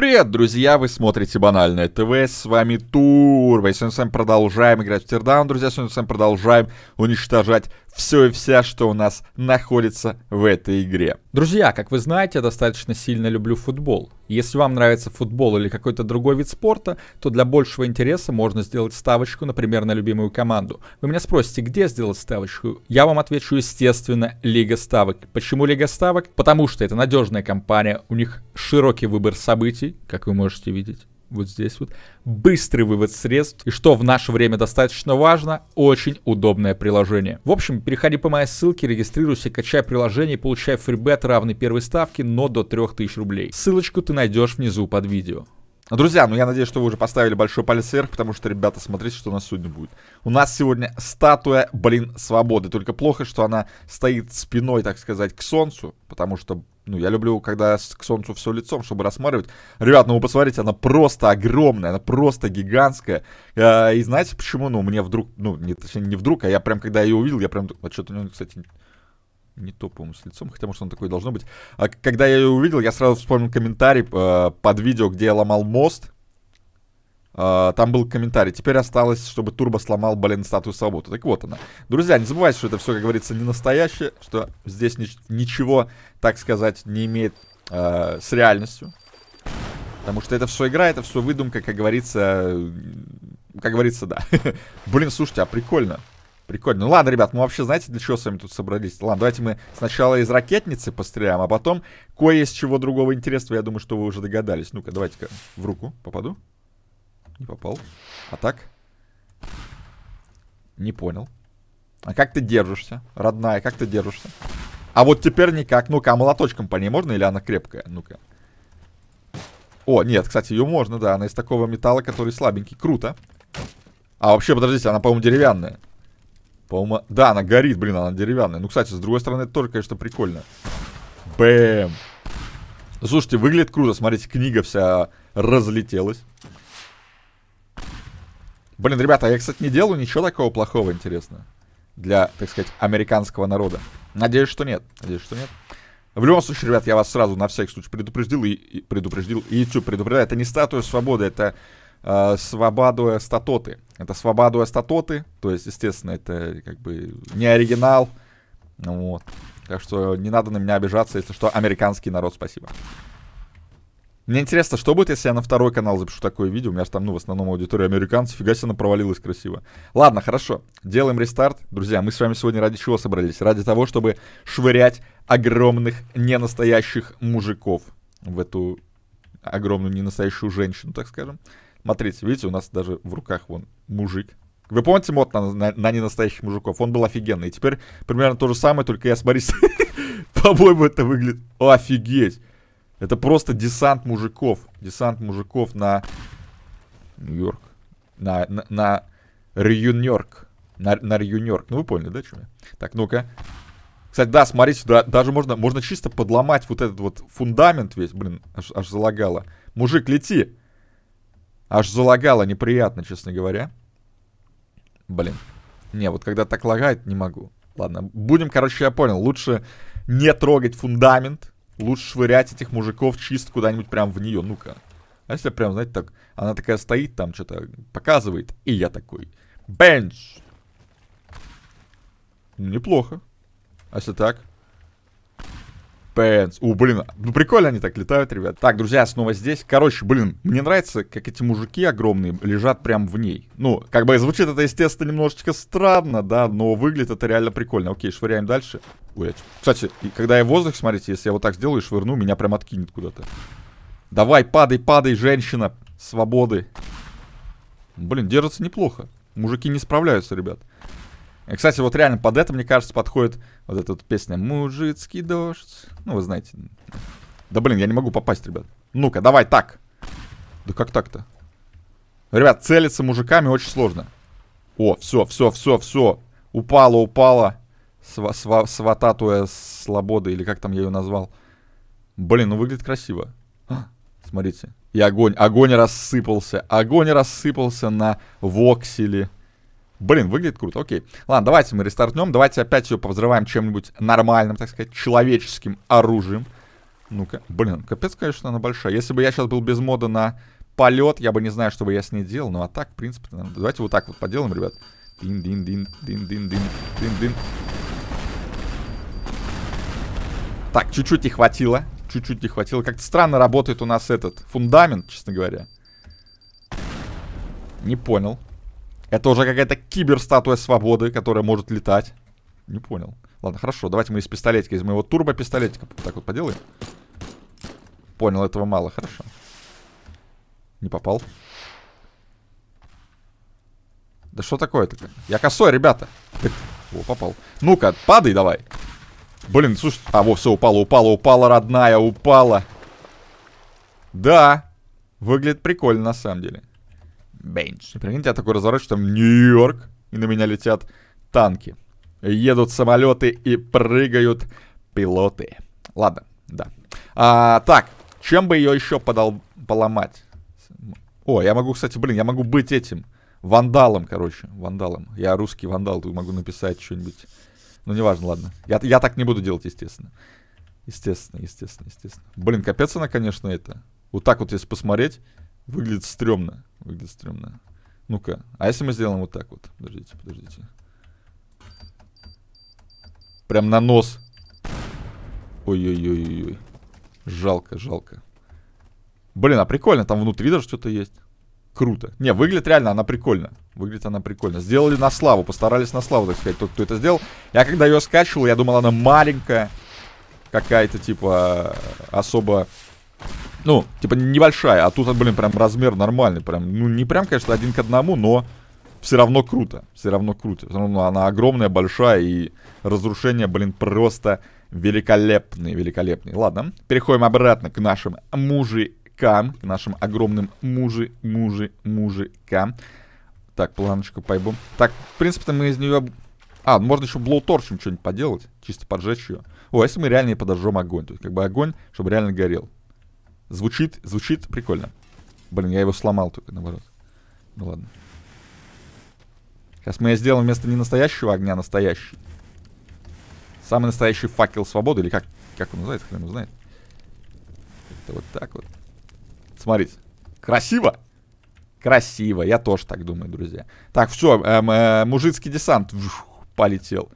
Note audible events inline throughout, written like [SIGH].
Привет, друзья! Вы смотрите Банальное ТВ, с вами Тур. Мы сегодня с вами продолжаем играть в Тирдаун, друзья. Сегодня с вами продолжаем уничтожать все и вся, что у нас находится в этой игре. Друзья, как вы знаете, я достаточно сильно люблю футбол. Если вам нравится футбол или какой-то другой вид спорта, то для большего интереса можно сделать ставочку, например, на любимую команду. Вы меня спросите, где сделать ставочку? Я вам отвечу, естественно, Лига Ставок. Почему Лига Ставок? Потому что это надежная компания, у них широкий выбор событий, как вы можете видеть вот здесь вот. Быстрый вывод средств. И что в наше время достаточно важно, очень удобное приложение. В общем, переходи по моей ссылке, регистрируйся, качай приложение и получай фрибет равный первой ставке, но до 3000 рублей. Ссылочку ты найдешь внизу под видео. Друзья, ну я надеюсь, что вы уже поставили большой палец вверх, потому что, ребята, смотрите, что у нас сегодня будет. У нас сегодня статуя, блин, свободы. Только плохо, что она стоит спиной, так сказать, к солнцу, потому что ну, я люблю, когда к солнцу все лицом, чтобы рассматривать. Ребят, ну вы посмотрите, она просто огромная, она просто гигантская. А, и знаете почему? Ну, мне вдруг, ну, не, точнее, не вдруг, а я прям, когда ее увидел, я прям, а что-то у него, кстати, не то, по-моему, с лицом, хотя, может, он такое должно быть. А когда я ее увидел, я сразу вспомнил комментарий э, под видео, где я ломал мост, а, там был комментарий. Теперь осталось, чтобы Турбо сломал, блин, статую свободы. Так вот она. Друзья, не забывайте, что это все, как говорится, не настоящее, что здесь ни ничего, так сказать, не имеет э, с реальностью. Потому что это все игра, это все выдумка, как говорится, как говорится, да. [LAUGHS] Блин, слушайте, а прикольно. Прикольно. Ну ладно, ребят, мы вообще знаете, для чего с вами тут собрались? Ладно, давайте мы сначала из ракетницы постреляем, а потом кое из чего другого интересного, я думаю, что вы уже догадались. Ну-ка, давайте-ка в руку попаду. Не попал. А так? Не понял. А как ты держишься? Родная, как ты держишься? А вот теперь никак. Ну-ка, а молоточком по ней можно или она крепкая? Ну-ка. О, нет, кстати, ее можно, да. Она из такого металла, который слабенький. Круто. А вообще, подождите, она, по-моему, деревянная. По-моему... Да, она горит, блин, она деревянная. Ну, кстати, с другой стороны, это тоже, конечно, прикольно. Бэм. Слушайте, выглядит круто. Смотрите, книга вся разлетелась. Блин, ребята, а я, кстати, не делаю ничего такого плохого, интересно. Для, так сказать, американского народа. Надеюсь, что нет. Надеюсь, что нет. В любом случае, ребят, я вас сразу на всякий случай предупредил и, и предупреждил. И YouTube предупреждает. Это не статуя свободы, это э, свободуя статоты. Это свободуя статоты. То есть, естественно, это как бы не оригинал. Вот. Так что не надо на меня обижаться, если что, американский народ, спасибо. Мне интересно, что будет, если я на второй канал запишу такое видео? У меня же там, ну, в основном аудитория американцев. Фига себе, она провалилась красиво. Ладно, хорошо. Делаем рестарт. Друзья, мы с вами сегодня ради чего собрались? Ради того, чтобы швырять огромных ненастоящих мужиков в эту огромную ненастоящую женщину, так скажем. Смотрите, видите, у нас даже в руках вон мужик. Вы помните мод на, на, на ненастоящих мужиков? Он был офигенный. И теперь примерно то же самое, только я с Борисом. [LAUGHS] По-моему, это выглядит офигеть. Это просто десант мужиков. Десант мужиков на Нью-Йорк. На, на, на Рюньорк. На, на Рюньорк. Ну, вы поняли, да, что я? Так, ну-ка. Кстати, да, смотрите, да, даже можно, можно чисто подломать вот этот вот фундамент весь. Блин, аж, аж залагало. Мужик, лети. Аж залагало неприятно, честно говоря. Блин. Не, вот когда так лагает, не могу. Ладно, будем, короче, я понял. Лучше не трогать фундамент. Лучше швырять этих мужиков чисто куда-нибудь прям в нее. Ну-ка. А если прям, знаете, так... Она такая стоит там, что-то показывает. И я такой... Бенч! Неплохо. А если так? Пенс. О, блин, ну прикольно они так летают, ребят. Так, друзья, снова здесь. Короче, блин, мне нравится, как эти мужики огромные лежат прям в ней. Ну, как бы звучит это, естественно, немножечко странно, да, но выглядит это реально прикольно. Окей, швыряем дальше. Ой, кстати, когда я воздух, смотрите, если я вот так сделаю и швырну, меня прям откинет куда-то. Давай, падай, падай, женщина. Свободы. Блин, держится неплохо. Мужики не справляются, ребят. Кстати, вот реально под это, мне кажется, подходит вот эта вот песня «Мужицкий дождь». Ну, вы знаете. Да блин, я не могу попасть, ребят. Ну-ка, давай так. Да как так-то? Ребят, целиться мужиками очень сложно. О, все, все, все, все. Упала, упала. Сва сва свататуя слобода, или как там я ее назвал. Блин, ну выглядит красиво. А, смотрите. И огонь, огонь рассыпался. Огонь рассыпался на вокселе. Блин, выглядит круто, окей. Ладно, давайте мы рестартнем. Давайте опять ее повзрываем чем-нибудь нормальным, так сказать, человеческим оружием. Ну-ка, блин, капец, конечно, она большая. Если бы я сейчас был без мода на полет, я бы не знаю, что бы я с ней делал. Ну а так, в принципе, давайте вот так вот поделаем, ребят. Дин-дин-дин-дин-дин-дин-дин-дин. Так, чуть-чуть не хватило. Чуть-чуть не хватило. Как-то странно работает у нас этот фундамент, честно говоря. Не понял. Это уже какая-то киберстатуя свободы, которая может летать. Не понял. Ладно, хорошо, давайте мы из пистолетика, из моего турбо-пистолетика вот так вот поделаем. Понял, этого мало, хорошо. Не попал. Да что такое-то? Я косой, ребята. О, попал. Ну-ка, падай давай. Блин, слушай... А, во, все, упала, упала, упала, родная, упала. Да, выглядит прикольно на самом деле. Бенч. И прикиньте, я такой разворот, там Нью-Йорк, и на меня летят танки. Едут самолеты и прыгают пилоты. Ладно, да. А, так, чем бы ее еще подол... поломать? О, я могу, кстати, блин, я могу быть этим. Вандалом, короче, вандалом. Я русский вандал, тут могу написать что-нибудь. Ну, неважно, ладно. Я, я так не буду делать, естественно. Естественно, естественно, естественно. Блин, капец она, конечно, это. Вот так вот, если посмотреть, Выглядит стрёмно. Выглядит стрёмно. Ну-ка. А если мы сделаем вот так вот? Подождите, подождите. Прям на нос. Ой-ой-ой-ой. Жалко, жалко. Блин, а прикольно. Там внутри даже что-то есть. Круто. Не, выглядит реально, она прикольно. Выглядит она прикольно. Сделали на славу, постарались на славу, так сказать, тот, кто это сделал. Я когда ее скачивал, я думал, она маленькая. Какая-то, типа, а, особо ну, типа небольшая, а тут, блин, прям размер нормальный. Прям, ну, не прям, конечно, один к одному, но все равно круто. Все равно круто. Все равно она огромная, большая, и разрушение, блин, просто великолепные, великолепные. Ладно, переходим обратно к нашим мужикам, к нашим огромным мужи, мужи, мужикам. Так, планочка пойбу. Так, в принципе-то мы из нее... А, ну, можно еще блоуторчем что-нибудь поделать, чисто поджечь ее. О, а если мы реально подожжем огонь, то есть как бы огонь, чтобы реально горел. Звучит, звучит прикольно. Блин, я его сломал только, наоборот. Ну ладно. Сейчас мы сделаем вместо ненастоящего огня а настоящий. Самый настоящий факел свободы, или как, как он называется, хрен узнает. Это вот так вот. Смотрите. Красиво! Красиво, я тоже так думаю, друзья. Так, все, эм, э, мужицкий десант Вжух, полетел.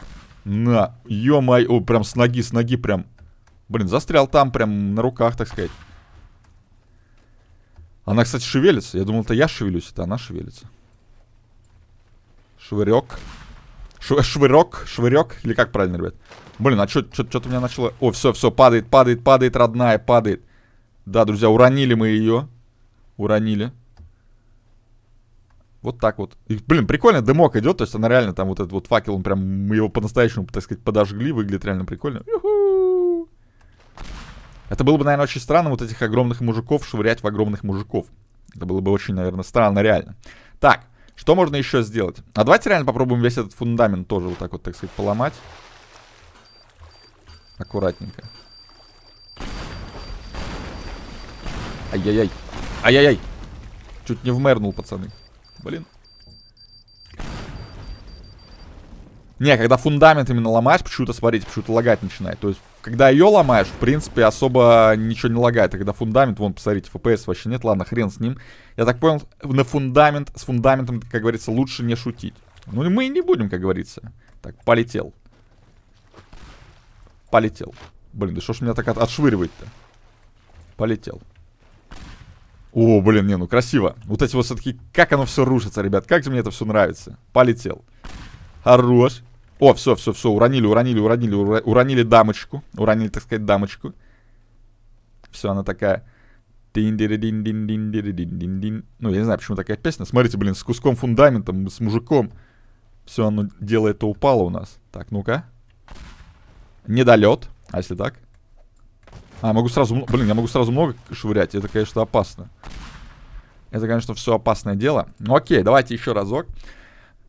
На, ё-моё, прям с ноги, с ноги прям. Блин, застрял там прям на руках, так сказать. Она, кстати, шевелится. Я думал, это я шевелюсь, это она шевелится. Швырек. швырек, швырек. Или как правильно, ребят? Блин, а что-то у меня начало... О, все, все, падает, падает, падает, родная, падает. Да, друзья, уронили мы ее. Уронили. Вот так вот. И, блин, прикольно, дымок идет, то есть она реально там вот этот вот факел, он прям, мы его по-настоящему, так сказать, подожгли, выглядит реально прикольно. Юх. Это было бы, наверное, очень странно вот этих огромных мужиков швырять в огромных мужиков. Это было бы очень, наверное, странно реально. Так, что можно еще сделать? А давайте реально попробуем весь этот фундамент тоже вот так вот, так сказать, поломать. Аккуратненько. Ай-яй-яй. Ай-яй-яй. Чуть не вмернул, пацаны. Блин. Не, когда фундамент именно ломаешь, почему-то, смотрите, почему-то лагать начинает. То есть когда ее ломаешь, в принципе, особо ничего не лагает. А когда фундамент, вон, посмотрите, FPS вообще нет. Ладно, хрен с ним. Я так понял, на фундамент, с фундаментом, как говорится, лучше не шутить. Ну, мы и не будем, как говорится. Так, полетел. Полетел. Блин, да что ж меня так от отшвыривает-то? Полетел. О, блин, не, ну красиво. Вот эти вот все-таки, как оно все рушится, ребят. Как же мне это все нравится. Полетел. Хорош. О, все, все, все, уронили, уронили, уронили, уронили дамочку. Уронили, так сказать, дамочку. Все, она такая... дин, дин, дин, дин, дин, дин, дин, дин. Ну, я не знаю, почему такая песня. Смотрите, блин, с куском фундаментом, с мужиком. Все, оно дело это упало у нас. Так, ну-ка. Недолет. А если так? А, могу сразу... Блин, я могу сразу много швырять. Это, конечно, опасно. Это, конечно, все опасное дело. Ну, окей, давайте еще разок.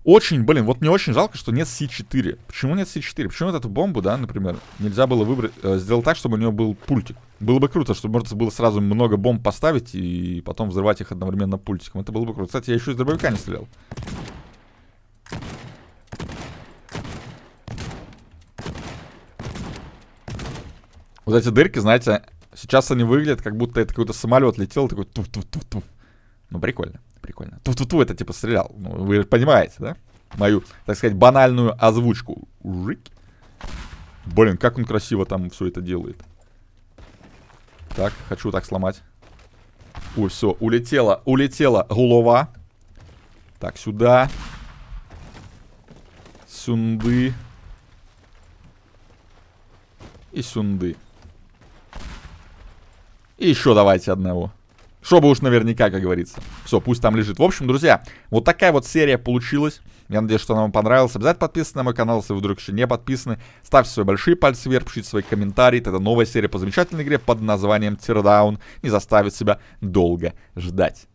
Очень, блин, вот мне очень жалко, что нет С4. Почему нет С4? Почему вот эту бомбу, да, например, нельзя было выбрать, э, сделать так, чтобы у нее был пультик? Было бы круто, чтобы можно было сразу много бомб поставить и потом взрывать их одновременно пультиком. Это было бы круто. Кстати, я еще из дробовика не стрелял. Вот эти дырки, знаете, сейчас они выглядят, как будто это какой-то самолет летел, такой туф-туф-туф-туф. Ну, прикольно прикольно. тут тут ту это типа стрелял. Ну, вы понимаете, да? Мою, так сказать, банальную озвучку. Жик. Блин, как он красиво там все это делает. Так, хочу так сломать. Ой, все, улетела, улетела голова. Так, сюда. Сюнды. И сюнды. И еще давайте одного. Чтобы уж наверняка, как говорится. Все, пусть там лежит. В общем, друзья, вот такая вот серия получилась. Я надеюсь, что она вам понравилась. Обязательно подписывайтесь на мой канал, если вы вдруг еще не подписаны. Ставьте свои большие пальцы вверх, пишите свои комментарии. Тогда новая серия по замечательной игре под названием Teardown не заставит себя долго ждать.